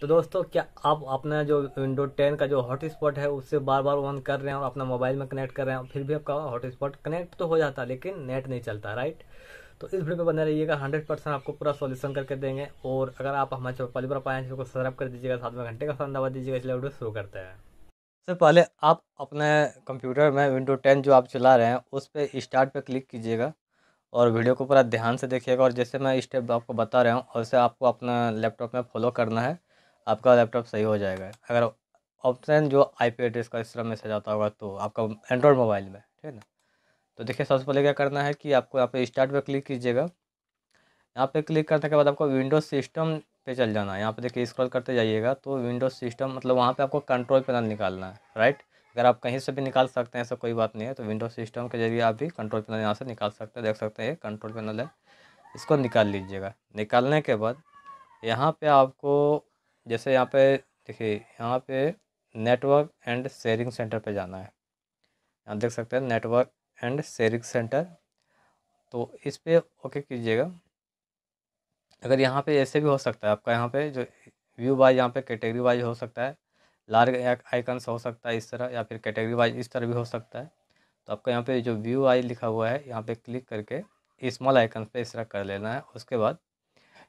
तो दोस्तों क्या आप अपना जो विंडो टेन का जो हॉटस्पॉट है उससे बार बार ऑन कर रहे हैं और अपना मोबाइल में कनेक्ट कर रहे हैं फिर भी आपका हॉटस्पॉट कनेक्ट तो हो जाता है लेकिन नेट नहीं चलता राइट तो इस वीडियो में बने रहिएगा हंड्रेड परसेंट आपको पूरा सॉल्यूशन करके देंगे और अगर आप हमारे चैनल पहली बार पाए तो सरअप कर दीजिएगा साथ में घंटे का फोन दबा दीजिएगा इसलिए वीडियो शुरू करते हैं सबसे पहले आप अपने कंप्यूटर में विंडो टेन जो आप चला रहे हैं उस पर स्टार्ट पर क्लिक कीजिएगा और वीडियो को पूरा ध्यान से देखिएगा और जैसे मैं स्टेप आपको बता रहा हूँ वैसे आपको अपना लैपटॉप में फॉलो करना है आपका लैपटॉप सही हो जाएगा अगर ऑप्शन जो आई पी एड्रेस का इस तरह मैसेज आता होगा तो आपका एंड्रॉयड मोबाइल में ठीक है ना तो देखिए सबसे पहले क्या करना है कि आपको यहाँ पे स्टार्ट पे क्लिक कीजिएगा यहाँ पे क्लिक करने के बाद आपको विंडोज सिस्टम पे चल जाना है यहाँ पे देखिए स्क्रॉल करते जाइएगा तो विंडोज सिस्टम मतलब वहाँ पे आपको कंट्रोल पैनल निकालना है राइट अगर आप कहीं से भी निकाल सकते हैं ऐसा कोई बात नहीं है तो विंडोज सिस्टम के जरिए आप भी कंट्रोल पैनल यहाँ से निकाल सकते हैं देख सकते हैं कंट्रोल पैनल है इसको निकाल लीजिएगा निकालने के बाद यहाँ पर आपको जैसे यहाँ पे देखिए यहाँ पे नेटवर्क एंड शेयरिंग सेंटर पे जाना है यहाँ देख सकते हैं नेटवर्क एंड शेयरिंग सेंटर तो इस पर ओके कीजिएगा अगर यहाँ पे ऐसे भी हो सकता है आपका यहाँ पे जो व्यू वाइज यहाँ पे कैटेगरी वाइज हो सकता है लार्ज आइकन्स हो सकता है इस तरह या फिर कैटेगरी वाइज इस तरह भी हो सकता है तो आपका यहाँ पे जो व्यू आई लिखा हुआ है यहाँ पे क्लिक करके स्मॉल आइकन पे इस तरह कर लेना है उसके बाद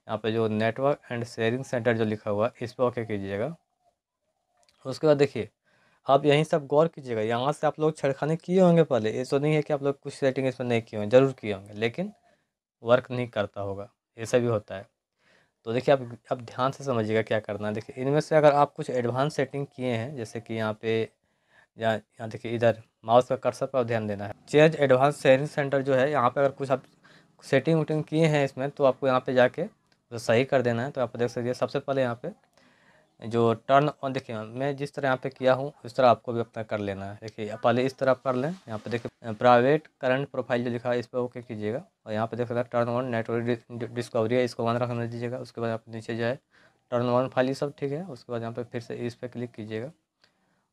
यहाँ पे जो नेटवर्क एंड शेयरिंग सेंटर जो लिखा हुआ है इस पर ओके कीजिएगा उसके बाद देखिए आप यहीं से आप गौर कीजिएगा यहाँ से आप लोग छड़खाने किए होंगे पहले ये तो नहीं है कि आप लोग कुछ सेटिंग इसमें नहीं किए होंगे ज़रूर किए होंगे लेकिन वर्क नहीं करता होगा ऐसा भी होता है तो देखिए आप आप ध्यान से समझिएगा क्या करना है देखिए इनमें से अगर आप कुछ एडवांस सेटिंग किए हैं जैसे कि यहाँ पे या यहाँ देखिए इधर माउस का कर्सर पर ध्यान देना है चेंज एडवांस शेयरिंग सेंटर जो है यहाँ पे अगर कुछ आप सेटिंग वटिंग किए हैं इसमें तो आपको यहाँ पे जाके तो सही कर देना है तो आप देख सकते सबसे पहले यहाँ पे जो टर्न ऑन देखिए मैं जिस तरह यहाँ पे किया हूँ उस तरह आपको भी अपना कर लेना है देखिए पहले इस तरह कर लें यहाँ पे देखिए प्राइवेट करंट प्रोफाइल जो लिखा है इस पर ओके कीजिएगा और यहाँ पे देख सकते हैं टर्न ऑन नेटवर्क डिस्कवरी है इसको वन रख दीजिएगा उसके बाद आप नीचे जाए टर्न ऑन फाइल ये सब ठीक है उसके बाद यहाँ पर फिर से इस पर क्लिक कीजिएगा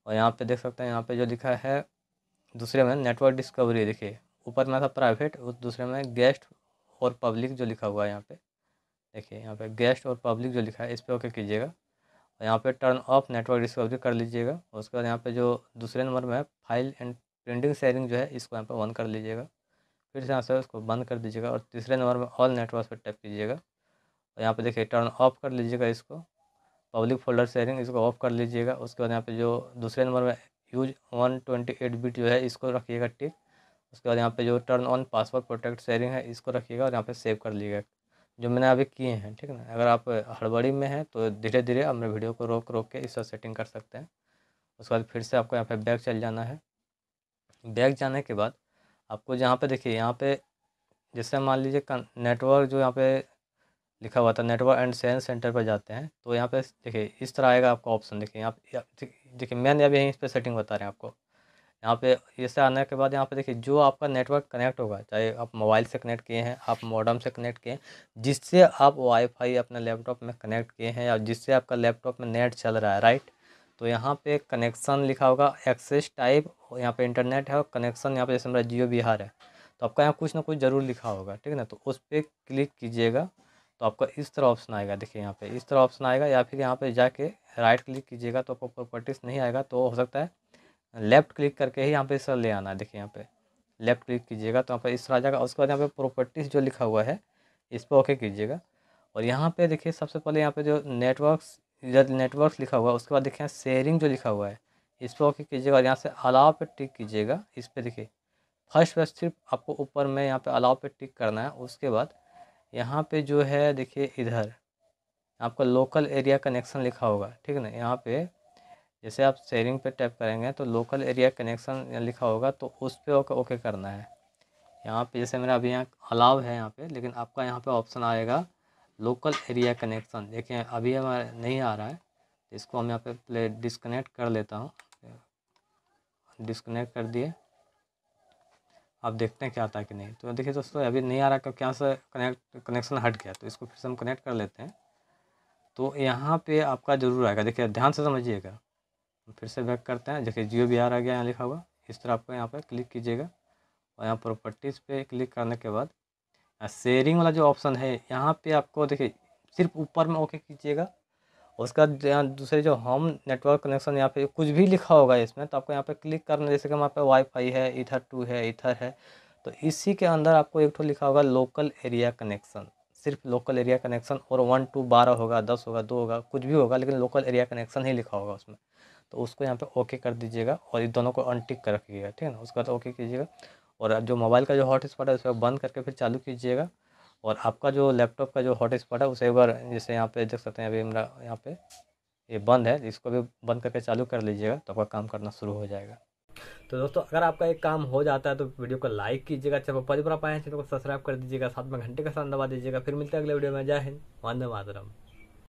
और यहाँ पर देख सकते हैं यहाँ पर जो लिखा है दूसरे में नेटवर्क डिस्कवरी देखिए ऊपर में था प्राइवेट और दूसरे में गेस्ट और पब्लिक जो लिखा हुआ है यहाँ पर देखिए यहाँ पे गेस्ट और पब्लिक जो लिखा है इस पर ओके कीजिएगा और यहाँ पे टर्न ऑफ नेटवर्क डिस्कवरी कर लीजिएगा उसके बाद यहाँ पे जो दूसरे नंबर में है फाइल एंड प्रिंटिंग शेयरिंग जो है इसको यहाँ पे ऑन कर लीजिएगा फिर से यहाँ से उसको बंद कर दीजिएगा और तीसरे नंबर में ऑल नेटवर्क पर टैप कीजिएगा और यहाँ पर देखिए टर्न ऑफ कर लीजिएगा इसको पब्लिक फोल्डर शेयरिंग इसको ऑफ कर लीजिएगा उसके बाद यहाँ पे जो दूसरे नंबर में use one twenty eight bit जो है इसको रखिएगा टिक उसके बाद यहाँ पे जो turn on password protect sharing है इसको रखिएगा और यहाँ पे सेव कर लीजिएगा जो मैंने अभी किए हैं ठीक ना अगर आप हड़बड़ी में हैं तो धीरे धीरे अपने वीडियो को रोक रोक के इस सेटिंग कर सकते हैं उसके बाद फिर से आपको यहाँ पे बैग चल जाना है बैग जाने के बाद आपको जहाँ पे देखिए यहाँ पे जैसे मान लीजिए नेटवर्क जो यहाँ पे लिखा हुआ था नेटवर्क एंड सेंस सेंटर पर जाते हैं तो यहाँ पे देखिए इस तरह आएगा आपका ऑप्शन देखिए यहाँ देखिए मैंने अभी यहीं इस पर सेटिंग बता रहे हैं आपको यहाँ पे इससे आने के बाद यहाँ पे देखिए जो आपका नेटवर्क कनेक्ट होगा चाहे आप मोबाइल से कनेक्ट किए हैं आप मॉडम से कनेक्ट किए हैं जिससे आप वाईफाई अपने लैपटॉप में कनेक्ट किए हैं या जिससे आपका लैपटॉप में नेट चल रहा है राइट तो यहाँ पे कनेक्शन लिखा होगा एक्सेस टाइप यहाँ पे इंटरनेट है और कनेक्शन यहाँ पे जैसे मेरा जियो बिहार है तो आपका यहाँ कुछ ना कुछ ज़रूर लिखा होगा ठीक है ना तो उस पर क्लिक कीजिएगा तो आपका इस तरह ऑप्शन आएगा देखिए यहाँ पे इस तरह ऑप्शन आएगा या फिर यहाँ पे जाके राइट क्लिक कीजिएगा तो आपको प्रॉपर्टीज़ नहीं आएगा तो हो सकता है लेफ़्ट क्लिक करके ही यहाँ पे इस ले आना है देखिए यहाँ पे लेफ़्ट क्लिक कीजिएगा तो यहाँ पर इस तरह आ जाएगा उसके बाद यहाँ पे प्रॉपर्टीज़ जो लिखा हुआ है इस पर ओके कीजिएगा और यहाँ पे देखिए सबसे पहले यहाँ पे जो नेटवर्क्स इधर नेटवर्क लिखा हुआ है उसके बाद देखिए यहाँ शेयरिंग जो लिखा हुआ है इस पर ओके कीजिएगा और यहाँ से अलाव पर टिक कीजिएगा इस पर देखिए फर्स्ट पर सिर्फ आपको ऊपर में यहाँ पर अलाव पे टिक करना है उसके बाद यहाँ पर जो है देखिए इधर आपका लोकल एरिया कनेक्शन लिखा होगा ठीक है ना यहाँ पर जैसे आप शेयरिंग पे टैप करेंगे तो लोकल एरिया कनेक्शन लिखा होगा तो उस पर ओके ओके करना है यहाँ पे जैसे मेरा अभी यहाँ अलाव है यहाँ पे लेकिन आपका यहाँ पे ऑप्शन आएगा लोकल एरिया कनेक्शन देखिए अभी हमारा नहीं आ रहा है तो इसको हम यहाँ पे प्ले डिस्कनेक्ट कर लेता हूँ डिस्कनेक्ट कर दिए आप देखते हैं क्या आता है कि नहीं तो देखिए दोस्तों अभी नहीं आ रहा तो क्योंकि यहाँ से कनेक्ट कनेक्शन हट गया तो इसको फिर से हम कनेक्ट कर लेते हैं तो यहाँ पे आपका जरूर आएगा देखिए ध्यान से समझिएगा तो फिर से बैक करते हैं जैसे जियो बिहार आ गया यहाँ लिखा हुआ इस तरह आपको यहाँ पर क्लिक कीजिएगा और यहाँ प्रॉपर्टीज़ पे क्लिक करने के बाद शेयरिंग वाला जो ऑप्शन है यहाँ पे आपको देखिए सिर्फ ऊपर में ओके कीजिएगा उसका यहाँ दूसरे जो होम नेटवर्क कनेक्शन यहाँ पे कुछ भी लिखा होगा इसमें तो आपको यहाँ पे क्लिक करना जैसे कि वहाँ पे वाईफाई है इथर टू है इथर है तो इसी के अंदर आपको एक तो लिखा होगा लोकल एरिया कनेक्शन सिर्फ लोकल एरिया कनेक्शन और वन टू बारह होगा दस होगा दो होगा कुछ भी होगा लेकिन लोकल एरिया कनेक्शन ही लिखा होगा उसमें तो उसको यहाँ पे ओके कर दीजिएगा और ये दोनों को अनटिक कर रखिएगा ठीक है ना उसका तो ओके कीजिएगा और जो मोबाइल का जो हॉट स्पॉट है उसको बंद करके फिर चालू कीजिएगा और आपका जो लैपटॉप का जो हॉट स्पॉट है उसे एक बार जैसे यहाँ पे देख सकते हैं अभी मेरा यहाँ पे ये बंद है इसको भी बंद करके चालू कर लीजिएगा तो आपका काम करना शुरू हो जाएगा तो दोस्तों अगर आपका एक काम हो जाता है तो वीडियो को लाइक कीजिएगा चाहे वो परिपरा पाए आप आए हैं चैनल को सब्सक्राइब कर दीजिएगा साथ में घंटे का साथ दबा दीजिएगा फिर मिलते हैं अगले वीडियो में जय हिंद वंदे मातरम